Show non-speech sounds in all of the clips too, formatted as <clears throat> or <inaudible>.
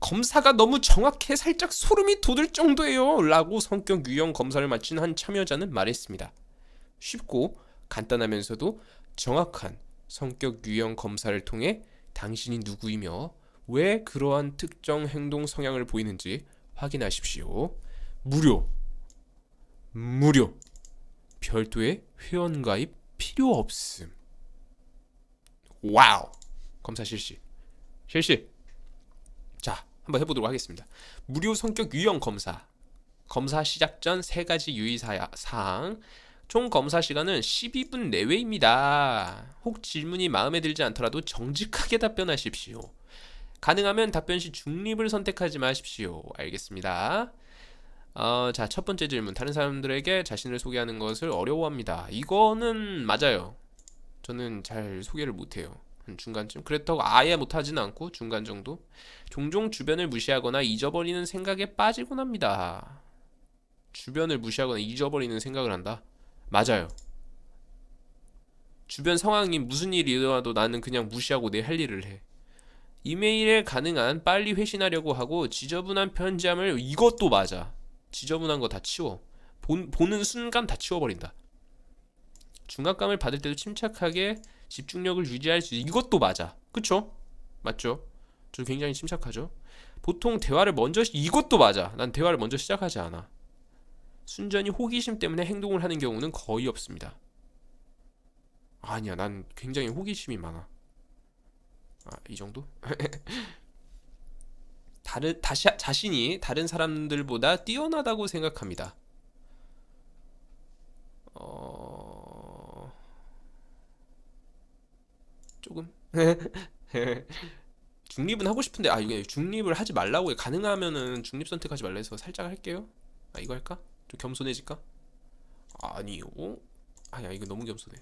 검사가 너무 정확해 살짝 소름이 돋을 정도예요 라고 성격 유형 검사를 마친 한 참여자는 말했습니다. 쉽고 간단하면서도 정확한 성격 유형 검사를 통해 당신이 누구이며 왜 그러한 특정 행동 성향을 보이는지 확인하십시오. 무료. 무료. 별도의 회원가입 필요 없음. 와우. 검사 실시. 실시. 자, 한번 해보도록 하겠습니다. 무료 성격 유형 검사 검사 시작 전 세 가지 유의사항 총 검사 시간은 12분 내외입니다. 혹 질문이 마음에 들지 않더라도 정직하게 답변하십시오. 가능하면 답변 시 중립을 선택하지 마십시오. 알겠습니다. 어, 자, 첫 번째 질문. 다른 사람들에게 자신을 소개하는 것을 어려워합니다. 이거는 맞아요. 저는 잘 소개를 못해요. 음, 중간쯤. 그렇다고 아예 못하지는 않고 중간 정도. 종종 주변을 무시하거나 잊어버리는 생각에 빠지곤 합니다. 주변을 무시하거나 잊어버리는 생각을 한다. 맞아요. 주변 상황이 무슨 일이 일어나도 나는 그냥 무시하고 내 할 일을 해. 이메일에 가능한 빨리 회신하려고 하고 지저분한 편지함을 이것도 맞아. 지저분한 거 다 치워. 본, 보는 순간 다 치워버린다. 중압감을 받을 때도 침착하게 집중력을 유지할 수 이것도 맞아 그쵸? 맞죠? 저 굉장히 침착하죠 보통 대화를 먼저 이것도 맞아 난 대화를 먼저 시작하지 않아 순전히 호기심 때문에 행동을 하는 경우는 거의 없습니다 아니야 난 굉장히 호기심이 많아 아, 이 정도? <laughs> 다른 다시 자신이 다른 사람들보다 뛰어나다고 생각합니다. 어 조금 <laughs> 중립은 하고 싶은데 아 이게 중립을 하지 말라고 해. 가능하면은 중립 선택하지 말라 해서 살짝 할게요 아 이거 할까? 좀 겸손해질까? 아니요 아야 이거 너무 겸손해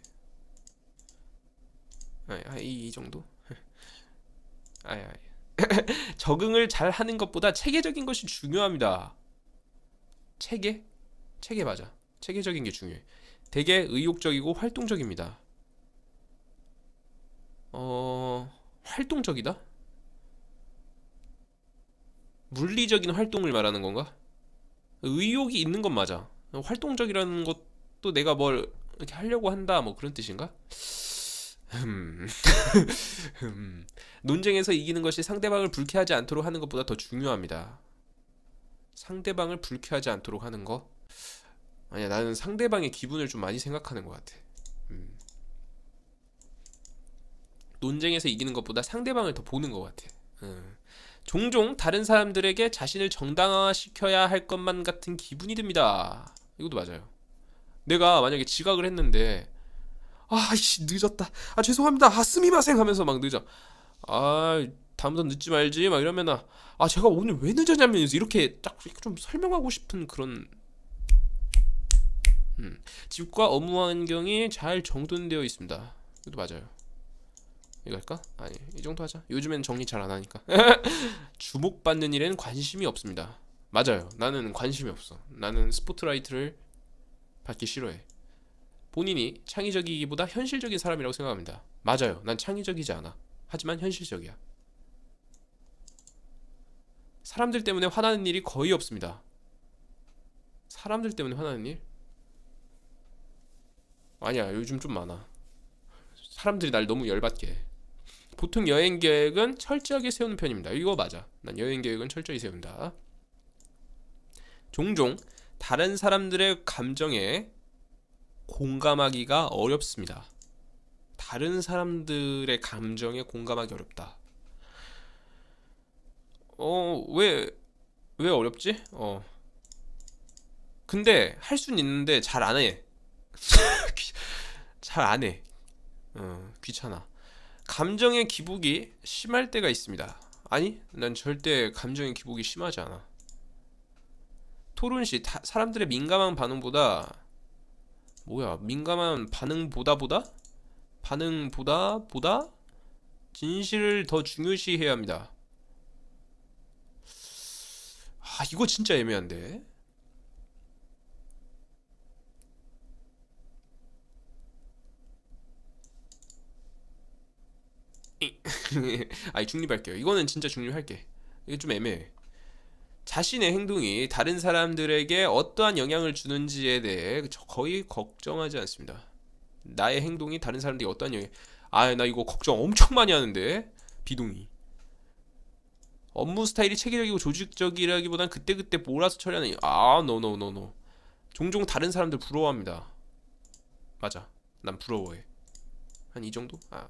아이 이 정도? <laughs> 아이 <laughs> 적응을 잘 하는 것보다 체계적인 것이 중요합니다 체계? 체계 맞아 체계적인 게 중요해 되게 의욕적이고 활동적입니다 활동적이다? 물리적인 활동을 말하는 건가? 의욕이 있는 건 맞아. 활동적이라는 것도 내가 뭘 이렇게 하려고 한다 뭐 그런 뜻인가? 음. 음. <laughs> 논쟁에서 이기는 것이 상대방을 불쾌하지 않도록 하는 것보다 더 중요합니다. 상대방을 불쾌하지 않도록 하는 거? 아니야 나는 상대방의 기분을 좀 많이 생각하는 것 같아. 논쟁에서 이기는 것보다 상대방을 더 보는 것 같아. 음. 종종 다른 사람들에게 자신을 정당화시켜야 할 것만 같은 기분이 듭니다. 이것도 맞아요. 내가 만약에 지각을 했는데 아씨 늦었다. 아 죄송합니다. 아 스미마생 하면서 막 늦어. 아 다음부터 늦지 말지 막 이러면 아 제가 오늘 왜 늦었냐면서 이렇게 딱좀 설명하고 싶은 그런 음. 집과 업무 환경이 잘 정돈되어 있습니다. 이것도 맞아요. 이거 까 아니 이 정도 하자 요즘엔 정리 잘 안하니까 <laughs> 주목받는 일엔 관심이 없습니다 맞아요 나는 관심이 없어 나는 스포트라이트를 받기 싫어해 본인이 창의적이기보다 현실적인 사람이라고 생각합니다 맞아요 난 창의적이지 않아 하지만 현실적이야 사람들 때문에 화나는 일이 거의 없습니다 사람들 때문에 화나는 일? 아니야 요즘 좀 많아 사람들이 날 너무 열받게 해 보통 여행 계획은 철저하게 세우는 편입니다. 이거 맞아. 난 여행 계획은 철저히 세운다. 종종 다른 사람들의 감정에 공감하기가 어렵습니다. 다른 사람들의 감정에 공감하기 어렵다. 어, 왜, 왜 어렵지? 어. 근데 할 수는 있는데 잘 안 해. <laughs> 잘 안 해. 어, 귀찮아. 감정의 기복이 심할 때가 있습니다. 아니, 난 절대 감정의 기복이 심하지 않아. 토론 시 다, 사람들의 민감한 반응보다 뭐야 민감한 반응보다 보다 반응보다 보다 진실을 더 중요시해야 합니다. 아 이거 진짜 애매한데. <laughs> 아니 중립할게요. 이거는 진짜 중립할게. 이게 좀 애매해. 자신의 행동이 다른 사람들에게 어떠한 영향을 주는지에 대해 거의 걱정하지 않습니다. 나의 행동이 다른 사람들에게 어떠한 영향? 아, 나 이거 걱정 엄청 많이 하는데 비동의. 업무 스타일이 체계적이고 조직적이라기보단 그때그때 몰아서 처리하는 아 노노노노 종종 다른 사람들 부러워합니다 맞아 난 부러워해 한 이 정도? 아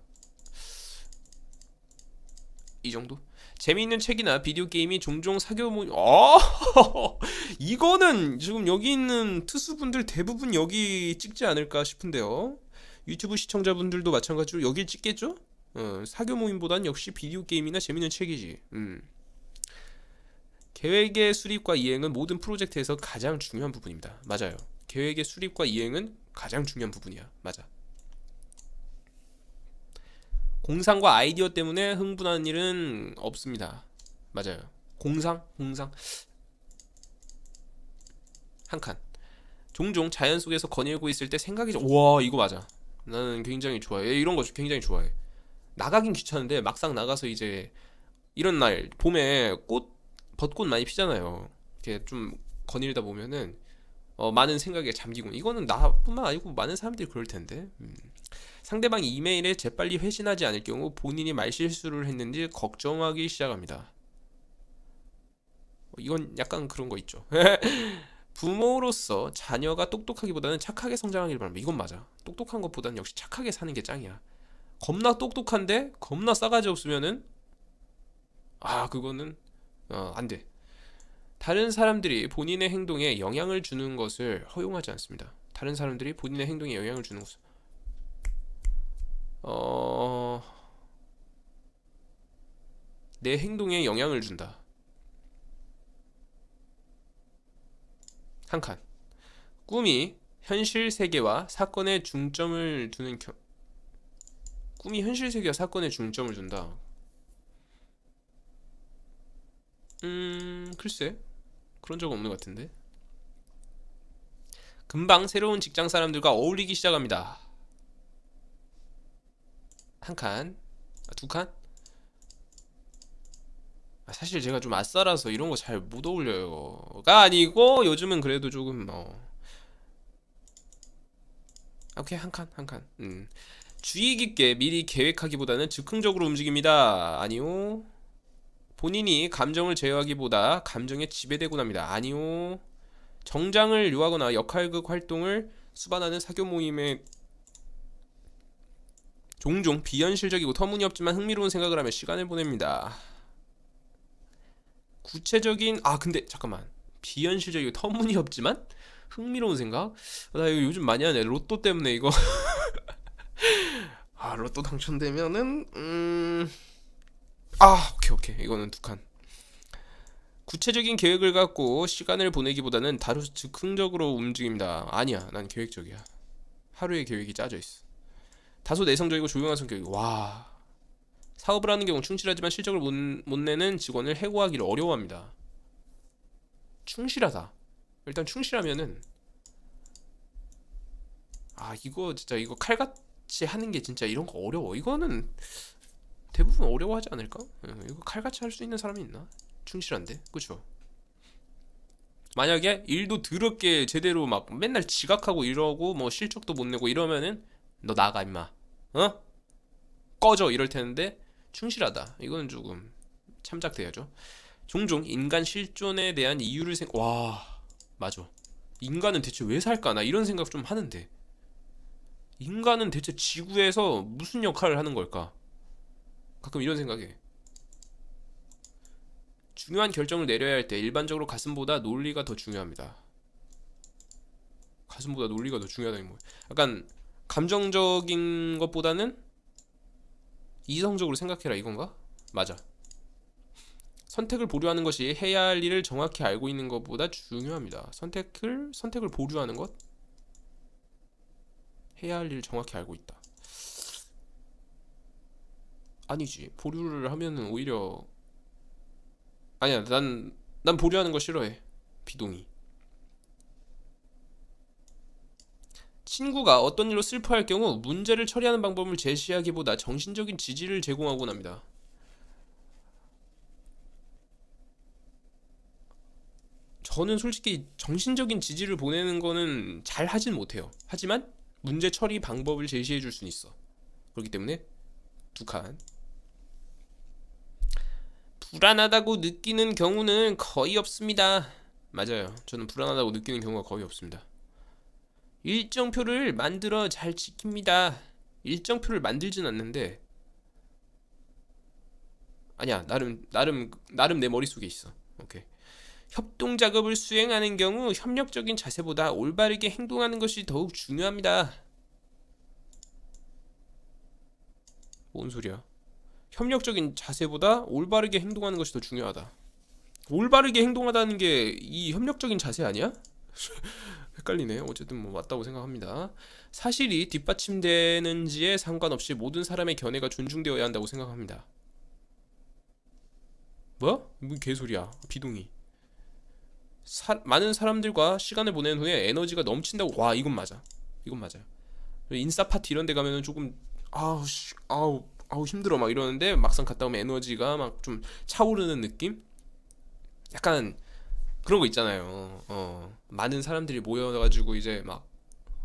이 정도? 재미있는 책이나 비디오 게임이 종종 사교 모임 어 <laughs> 이거는 지금 여기 있는 투수분들 대부분 여기 찍지 않을까 싶은데요 유튜브 시청자분들도 마찬가지로 여길 찍겠죠? 어, 사교 모임보단 역시 비디오 게임이나 재미있는 책이지 음. 계획의 수립과 이행은 모든 프로젝트에서 가장 중요한 부분입니다 맞아요 계획의 수립과 이행은 가장 중요한 부분이야 맞아 공상과 아이디어 때문에 흥분하는 일은 없습니다. 맞아요. 공상? 공상? 한 칸. 종종 자연 속에서 거닐고 있을 때 생각이 좀와 이거 맞아. 나는 굉장히 좋아해. 예, 이런 거 굉장히 좋아해. 나가긴 귀찮은데 막상 나가서 이제 이런 날 봄에 꽃 벚꽃 많이 피잖아요. 이렇게 좀 거닐다 보면은 어, 많은 생각에 잠기고 이거는 나뿐만 아니고 많은 사람들이 그럴 텐데. 음. 상대방이 이메일에 재빨리 회신하지 않을 경우 본인이 말실수를 했는지 걱정하기 시작합니다. 어, 이건 약간 그런 거 있죠. <laughs> 부모로서 자녀가 똑똑하기보다는 착하게 성장하길 바랍니다. 이건 맞아. 똑똑한 것보다는 역시 착하게 사는 게 짱이야. 겁나 똑똑한데 겁나 싸가지 없으면은 아 그거는 어, 안 돼. 다른 사람들이 본인의 행동에 영향을 주는 것을 허용하지 않습니다. 다른 사람들이 본인의 행동에 영향을 주는 것을 어... 내 행동에 영향을 준다. 한 칸. 꿈이 현실 세계와 사건에 중점을 두는 겨... 꿈이 현실 세계와 사건에 중점을 둔다. 음, 글쎄. 그런 적 없는 것 같은데. 금방 새로운 직장 사람들과 어울리기 시작합니다. 한 칸, 아, 두 칸? 아, 사실 제가 좀 아싸라서 이런 거 잘 못 어울려요가 아니고 요즘은 그래도 조금 뭐. 아, 오케이 한 칸, 한 칸. 음. 주의 깊게 미리 계획하기보다는 즉흥적으로 움직입니다. 아니요. 본인이 감정을 제어하기보다 감정에 지배되곤 합니다. 아니요. 정장을 요하거나 역할극 활동을 수반하는 사교 모임에 종종 비현실적이고 터무니없지만 흥미로운 생각을 하며 시간을 보냅니다. 구체적인 아 근데 잠깐만 비현실적이고 터무니없지만 흥미로운 생각? 아, 나 이거 요즘 많이 하네 로또 때문에 이거 <laughs> 아 로또 당첨되면은 음 아 오케이 오케이 이거는 두칸 구체적인 계획을 갖고 시간을 보내기보다는 다루 즉흥적으로 움직입니다 아니야 난 계획적이야 하루의 계획이 짜져 있어 다소 내성적이고 조용한 성격이 와 사업을 하는 경우 충실하지만 실적을 못, 못 내는 직원을 해고하기를 어려워합니다. 충실하다. 일단 충실하면은 아 이거 진짜 이거 칼같이 하는 게 진짜 이런 거 어려워. 이거는 대부분 어려워하지 않을까? 예, 이거 칼같이 할 수 있는 사람이 있나? 충실한데, 그쵸 만약에 일도 더럽게 제대로 막 맨날 지각하고 이러고 뭐 실적도 못 내고 이러면은 너 나가 임마 어? 꺼져 이럴 텐데 충실하다. 이건 조금 참작돼야죠. 종종 인간 실존에 대한 이유를 생... 와... 맞아. 인간은 대체 왜 살까? 나 이런 생각 좀 하는데. 인간은 대체 지구에서 무슨 역할을 하는 걸까? 가끔 이런 생각해. 중요한 결정을 내려야 할 때 일반적으로 가슴보다 논리가 더 중요합니다. 가슴보다 논리가 더 중요하다는 거예요. 약간 감정적인 것보다는 이성적으로 생각해라 이건가? 맞아 선택을 보류하는 것이 해야 할 일을 정확히 알고 있는 것보다 중요합니다 선택을 선택을 보류하는 것 해야 할 일을 정확히 알고 있다 아니지 보류를 하면은 오히려 아니야 난 난 보류하는 거 싫어해 비동의 친구가 어떤 일로 슬퍼할 경우 문제를 처리하는 방법을 제시하기보다 정신적인 지지를 제공하곤 합니다. 저는 솔직히 정신적인 지지를 보내는 거는 잘 하진 못해요. 하지만 문제 처리 방법을 제시해 줄 수는 있어. 그렇기 때문에 두 칸. 불안하다고 느끼는 경우는 거의 없습니다. 맞아요. 저는 불안하다고 느끼는 경우가 거의 없습니다. 일정표를 만들어 잘 지킵니다. 일정표를 만들진 않는데 아니야 나름 나름 나름 내 머릿속에 있어. 오케이. 협동 작업을 수행하는 경우 협력적인 자세보다 올바르게 행동하는 것이 더욱 중요합니다. 뭔 소리야? 협력적인 자세보다 올바르게 행동하는 것이 더 중요하다. 올바르게 행동하다는 게 이 협력적인 자세 아니야? 헷갈리네. 어쨌든 뭐 맞다고 생각합니다. 사실이 뒷받침되는지에 상관없이 모든 사람의 견해가 존중되어야 한다고 생각합니다. 뭐? 야뭐 개소리야. 비동의. 사, 많은 사람들과 시간을 보낸 후에 에너지가 넘친다고 와 이건 맞아. 이건 맞아요. 인싸 파티 이런 데 가면은 조금 아우 씨, 아우 아우 힘들어 막 이러는데 막상 갔다 오면 에너지가 막 좀 차오르는 느낌? 약간 그런 거 있잖아요. 어, 많은 사람들이 모여가지고 이제 막,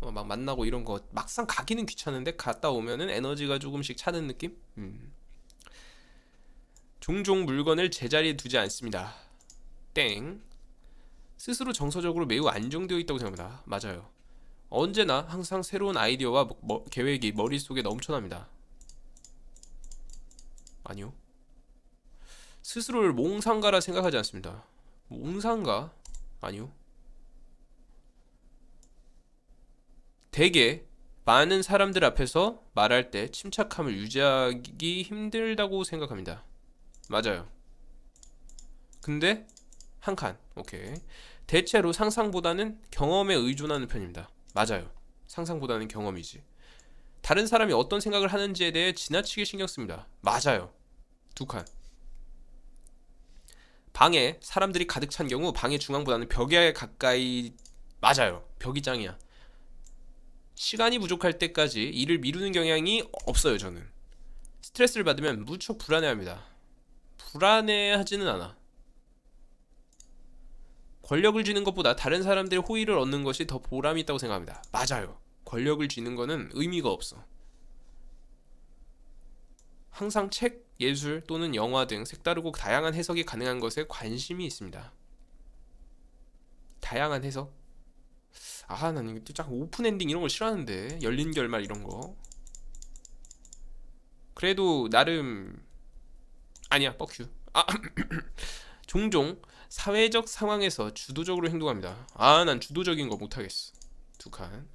어, 막 만나고 이런 거 막상 가기는 귀찮은데 갔다 오면은 에너지가 조금씩 차는 느낌? 음. 종종 물건을 제자리에 두지 않습니다. 땡. 스스로 정서적으로 매우 안정되어 있다고 생각합니다. 맞아요. 언제나 항상 새로운 아이디어와 뭐, 계획이 머릿속에 넘쳐납니다. 아니요. 스스로를 몽상가라 생각하지 않습니다. 뭐 옹산가? 아니요 대개 많은 사람들 앞에서 말할 때 침착함을 유지하기 힘들다고 생각합니다 맞아요 근데 한칸 오케이 대체로 상상보다는 경험에 의존하는 편입니다 맞아요 상상보다는 경험이지 다른 사람이 어떤 생각을 하는지에 대해 지나치게 신경 씁니다 맞아요 두칸 방에 사람들이 가득 찬 경우 방의 중앙보다는 벽에 가까이 맞아요. 벽이 짱이야. 시간이 부족할 때까지 일을 미루는 경향이 없어요, 저는. 스트레스를 받으면 무척 불안해합니다. 불안해하지는 않아. 권력을 쥐는 것보다 다른 사람들의 호의를 얻는 것이 더 보람이 있다고 생각합니다. 맞아요. 권력을 쥐는 거는 의미가 없어. 항상 책, 예술 또는 영화 등 색다르고 다양한 해석이 가능한 것에 관심이 있습니다. 다양한 해석? 아, 나는 이거 쫙 오픈 엔딩 이런 걸 싫어하는데 열린 결말 이런 거. 그래도 나름 아니야, 뻑큐. 아, <clears throat> 종종 사회적 상황에서 주도적으로 행동합니다. 아, 난 주도적인 거 못하겠어. 두 칸.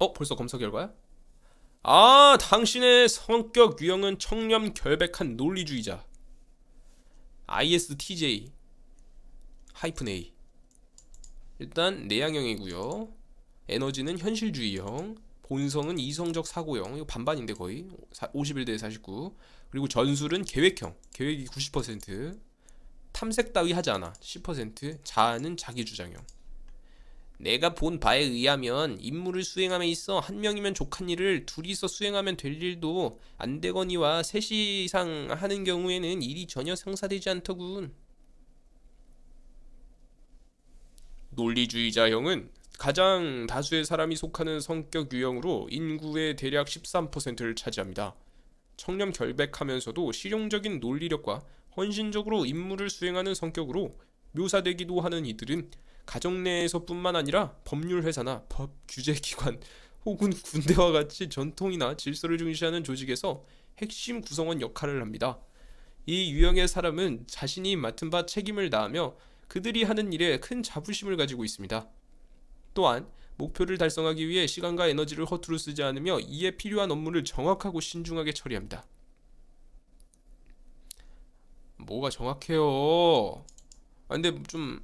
어, 벌써 검사 결과야? 아, 당신의 성격 유형은 청렴 결백한 논리주의자. ISTJ 하이픈 A. 일단 내향형이고요. 에너지는 현실주의형, 본성은 이성적 사고형. 이거 반반인데 거의 51대 49. 그리고 전술은 계획형. 계획이 90%. 탐색 따위 하지 않아. 10%. 자아는 자기 주장형. 내가 본 바에 의하면 임무를 수행함에 있어 한 명이면 족한 일을 둘이서 수행하면 될 일도 안 되거니와 셋이 이상 하는 경우에는 일이 전혀 성사되지 않더군. 논리주의자형은 가장 다수의 사람이 속하는 성격 유형으로 인구의 대략 13%를 차지합니다. 청렴 결백하면서도 실용적인 논리력과 헌신적으로 임무를 수행하는 성격으로 묘사되기도 하는 이들은 가정 내에서뿐만 아니라 법률 회사나 법 규제 기관 <laughs> 혹은 군대와 같이 전통이나 질서를 중시하는 조직에서 핵심 구성원 역할을 합니다. 이 유형의 사람은 자신이 맡은 바 책임을 다하며 그들이 하는 일에 큰 자부심을 가지고 있습니다. 또한 목표를 달성하기 위해 시간과 에너지를 허투루 쓰지 않으며 이에 필요한 업무를 정확하고 신중하게 처리합니다. 뭐가 정확해요? 아, 근데 좀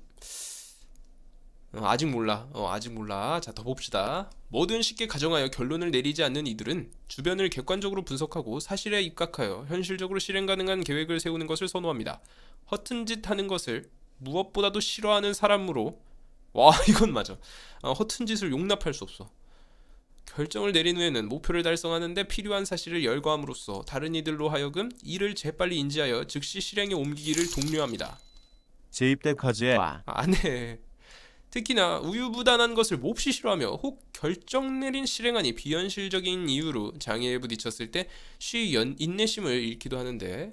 어, 아직 몰라. 어, 아직 몰라. 자, 더 봅시다. 뭐든 쉽게 가정하여 결론을 내리지 않는 이들은 주변을 객관적으로 분석하고 사실에 입각하여 현실적으로 실행 가능한 계획을 세우는 것을 선호합니다. 허튼 짓 하는 것을 무엇보다도 싫어하는 사람으로 와, <laughs> 이건 맞아. 어, 허튼 짓을 용납할 수 없어. 결정을 내린 후에는 목표를 달성하는데 필요한 사실을 열거함으로써 다른 이들로 하여금 이를 재빨리 인지하여 즉시 실행에 옮기기를 독려합니다. 재입대까지 해. 안 해. 특히나 우유부단한 것을 몹시 싫어하며 혹 결정 내린 실행안이 비현실적인 이유로 장애에 부딪혔을 때쉬 인내심을 잃기도 하는데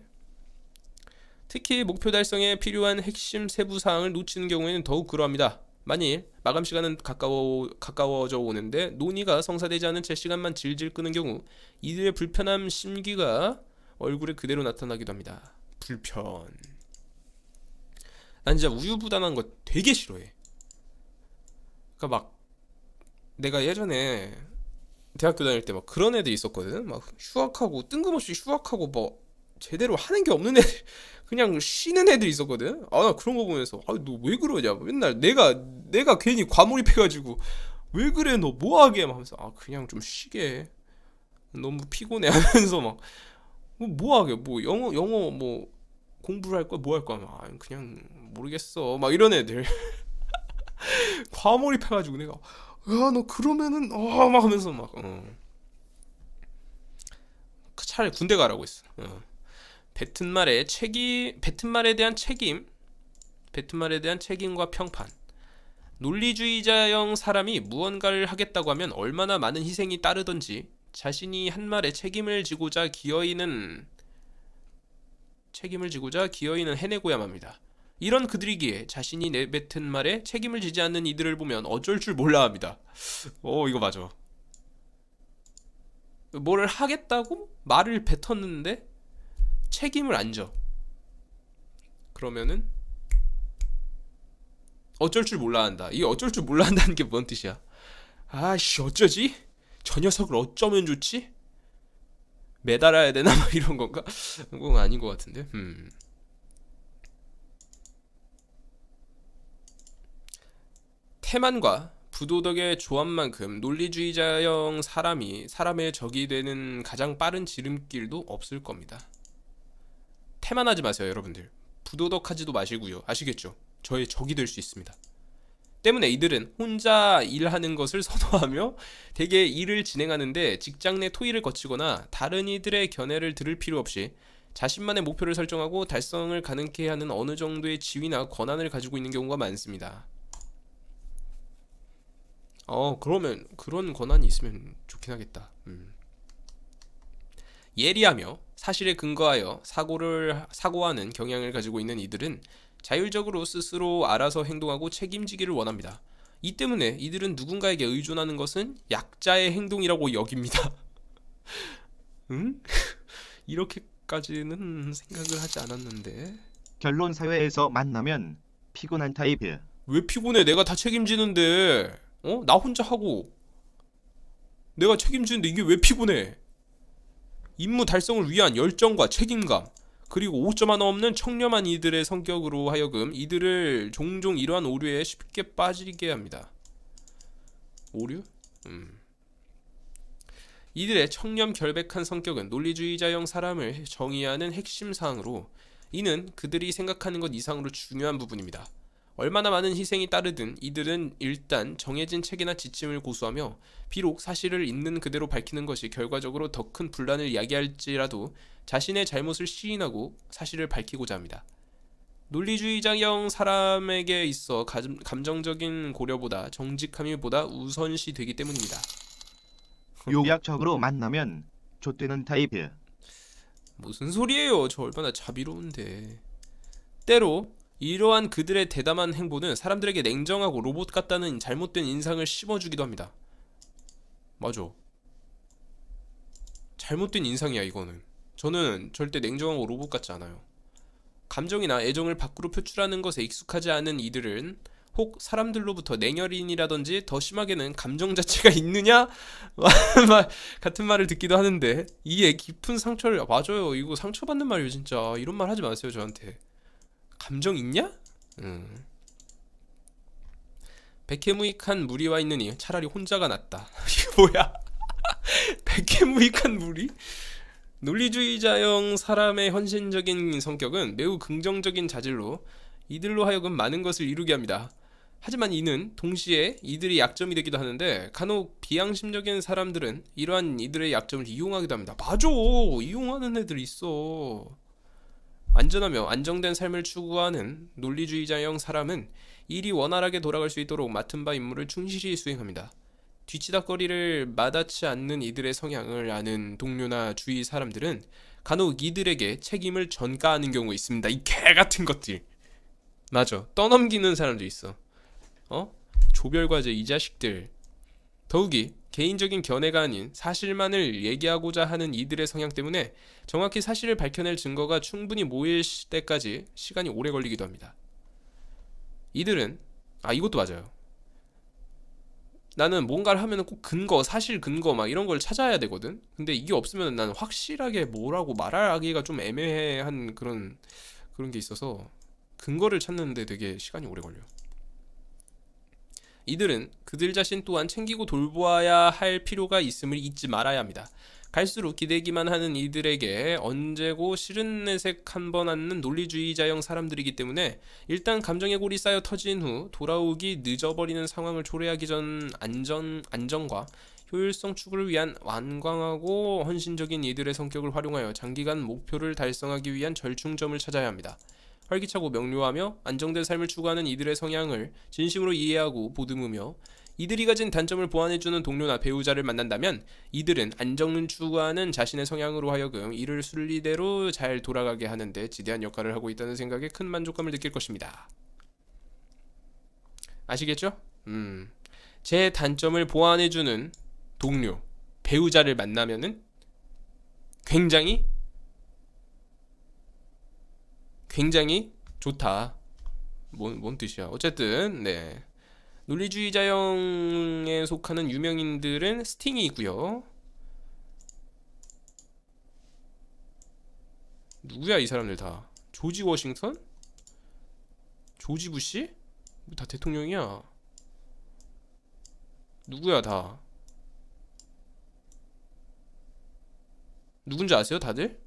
특히 목표 달성에 필요한 핵심 세부 사항을 놓치는 경우에는 더욱 그러합니다. 만일 마감 시간은 가까워, 가까워져 오는데 논의가 성사되지 않은 채 시간만 질질 끄는 경우 이들의 불편함 심기가 얼굴에 그대로 나타나기도 합니다. 불편. 난 진짜 우유부단한 거 되게 싫어해. 그러니까 막 내가 예전에 대학교 다닐 때 막 그런 애들 있었거든. 막 휴학하고 뜬금없이 휴학하고 뭐 제대로 하는 게 없는 애들 <laughs> 그냥 쉬는 애들 있었거든. 아 나 그런 거 보면서 아 너 왜 그러냐. 맨날 내가 내가 괜히 과몰입해가지고 왜 그래 너 뭐하게 하면서 아 그냥 좀 쉬게 너무 피곤해 <laughs> 하면서 막뭐 뭐하게 뭐 영어 영어 뭐 공부를 할 거야 뭐할 거야 막 아, 그냥 모르겠어 막 이런 애들 <laughs> <laughs> 과몰입해가지고 내가 야너 그러면은 어 막 하면서 막 어. 차라리 군대 가라고 했어. 어. 베트말의 책임, 베트말에 대한 책임, 베트말에 대한 책임과 평판. 논리주의자형 사람이 무언가를 하겠다고 하면 얼마나 많은 희생이 따르던지 자신이 한 말에 책임을 지고자 기어이는 책임을 지고자 기어이는 해내고야 맙니다. 이런 그들이기에 자신이 내뱉은 말에 책임을 지지 않는 이들을 보면 어쩔 줄 몰라 합니다. 오 어, 이거 맞아. 뭐를 하겠다고 말을 뱉었는데 책임을 안 져. 그러면은 어쩔 줄 몰라 한다. 이 어쩔 줄 몰라 한다는 게 뭔 뜻이야? 아 씨 어쩌지? 저 녀석을 어쩌면 좋지? 매달아야 되나? 막 <laughs> 뭐 이런 건가? 그건 아닌 것 같은데. 음. 태만과 부도덕의 조합만큼 논리주의자형 사람이 사람의 적이 되는 가장 빠른 지름길도 없을 겁니다. 태만하지 마세요, 여러분들. 부도덕하지도 마시고요. 아시겠죠? 저의 적이 될 수 있습니다. 때문에 이들은 혼자 일하는 것을 <laughs> 선호하며 대개 일을 진행하는데 직장 내 토의를 거치거나 다른 이들의 견해를 들을 필요 없이 자신만의 목표를 설정하고 달성을 가능케 하는 어느 정도의 지위나 권한을 가지고 있는 경우가 많습니다. 어 그러면 그런 권한이 있으면 좋긴 하겠다 음. 예리하며 사실에 근거하여 사고를 사고하는 경향을 가지고 있는 이들은 자율적으로 스스로 알아서 행동하고 책임지기를 원합니다. 이 때문에 이들은 누군가에게 의존하는 것은 약자의 행동이라고 여깁니다. <laughs> 응? <laughs> 이렇게까지는 생각을 하지 않았는데. 결론 사회에서 만나면 피곤한 타입이야. 왜 피곤해? 내가 다 책임지는데. 어? 나 혼자 하고 내가 책임지는데 이게 왜 피곤해? 임무 달성을 위한 열정과 책임감 그리고 5점 하나 없는 청렴한 이들의 성격으로 하여금 이들을 종종 이러한 오류에 쉽게 빠지게 합니다. 오류? 음. 이들의 청렴 결백한 성격은 논리주의자형 사람을 정의하는 핵심 사항으로 이는 그들이 생각하는 것 이상으로 중요한 부분입니다. 얼마나 많은 희생이 따르든 이들은 일단 정해진 책이나 지침을 고수하며 비록 사실을 있는 그대로 밝히는 것이 결과적으로 더 큰 분란을 야기할지라도 자신의 잘못을 시인하고 사실을 밝히고자 합니다. 논리주의자형 사람에게 있어 감, 감정적인 고려보다 정직함이 보다 우선시 되기 때문입니다. 요약적으로 만나면 좆되는 타입이야. 무슨 소리예요? 저 얼마나 자비로운데. 때로 이러한 그들의 대담한 행보는 사람들에게 냉정하고 로봇 같다는 잘못된 인상을 심어주기도 합니다. 맞아. 잘못된 인상이야 이거는. 저는 절대 냉정하고 로봇 같지 않아요. 감정이나 애정을 밖으로 표출하는 것에 익숙하지 않은 이들은 혹 사람들로부터 냉혈인이라든지 더 심하게는 감정 자체가 <laughs> 있느냐? <laughs> 같은 말을 듣기도 하는데 이게 깊은 상처를 맞아요 이거 상처받는 말이에요 진짜 이런 말 하지 마세요 저한테 감정 있냐? 백해무익한 무리와 있느니 차라리 혼자가 낫다. <laughs> 이게 뭐야? <laughs> 백해무익한 무리? 논리주의자형 사람의 헌신적인 성격은 매우 긍정적인 자질로 이들로 하여금 많은 것을 이루게 합니다. 하지만 이는 동시에 이들의 약점이 되기도 하는데 간혹 비양심적인 사람들은 이러한 이들의 약점을 이용하기도 합니다. 맞아! 이용하는 애들 있어. 안전하며 안정된 삶을 추구하는 논리주의자형 사람은 일이 원활하게 돌아갈 수 있도록 맡은 바 임무를 충실히 수행합니다. 뒤치다거리를 마다치 않는 이들의 성향을 아는 동료나 주위 사람들은 간혹 이들에게 책임을 전가하는 경우 있습니다. 이 개 같은 것들. 맞아. 떠넘기는 사람도 있어. 어? 조별과제 이 자식들. 더욱이 개인적인 견해가 아닌 사실만을 얘기하고자 하는 이들의 성향 때문에 정확히 사실을 밝혀낼 증거가 충분히 모일 때까지 시간이 오래 걸리기도 합니다. 이들은 아 이것도 맞아요. 나는 뭔가를 하면꼭 근거, 사실 근거 막 이런 걸 찾아야 되거든. 근데 이게 없으면 나는 확실하게 뭐라고 말하기가 좀 애매한 그런 그런 게 있어서 근거를 찾는데 되게 시간이 오래 걸려요. 이들은 그들 자신 또한 챙기고 돌보아야 할 필요가 있음을 잊지 말아야 합니다. 갈수록 기대기만 하는 이들에게 언제고 싫은 내색 한번 않는 논리주의자형 사람들이기 때문에 일단 감정의 골이 쌓여 터진 후 돌아오기 늦어버리는 상황을 초래하기 전 안전, 안정과 효율성 추구를 위한 완강하고 헌신적인 이들의 성격을 활용하여 장기간 목표를 달성하기 위한 절충점을 찾아야 합니다. 활기차고 명료하며 안정된 삶을 추구하는 이들의 성향을 진심으로 이해하고 보듬으며 이들이 가진 단점을 보완해주는 동료나 배우자를 만난다면 이들은 안정을 추구하는 자신의 성향으로 하여금 이를 순리대로 잘 돌아가게 하는데 지대한 역할을 하고 있다는 생각에 큰 만족감을 느낄 것입니다. 아시겠죠? 음. 제 단점을 보완해주는 동료, 배우자를 만나면은 굉장히 굉장히 좋다. 뭔, 뭔 뜻이야. 어쨌든 네. 논리주의자형에 속하는 유명인들은 스팅이 있고요. 누구야 이 사람들 다? 조지 워싱턴? 조지 부시? 뭐 다 대통령이야. 누구야 다? 누군지 아세요 다들?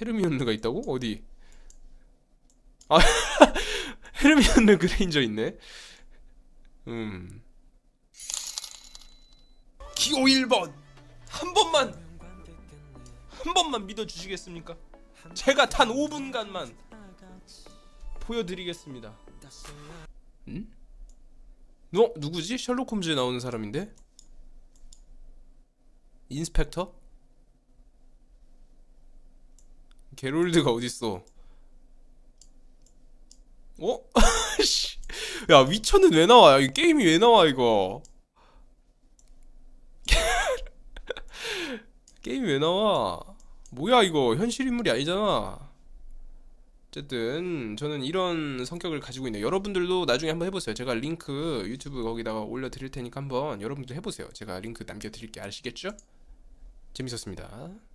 헤르미온느가 있다고? 어디? 아 <laughs> 헤르미온느 그레인저 있네 음 기호 1번 한 번만 한 번만 믿어주시겠습니까? 제가 단 5분간만 보여드리겠습니다 응? 음? 너 어, 누구지? 셜록 홈즈에 나오는 사람인데? 인스펙터? 게롤드가 어딨어 어? <laughs> 야 위쳐는 왜 나와 이 게임이 왜 나와 이거 <laughs> 게임이 왜 나와 뭐야 이거 현실 인물이 아니잖아 어쨌든 저는 이런 성격을 가지고 있네요 여러분들도 나중에 한번 해보세요 제가 링크 유튜브 거기다가 올려드릴 테니까 한번 여러분도 해보세요 제가 링크 남겨드릴게 아시겠죠? 재밌었습니다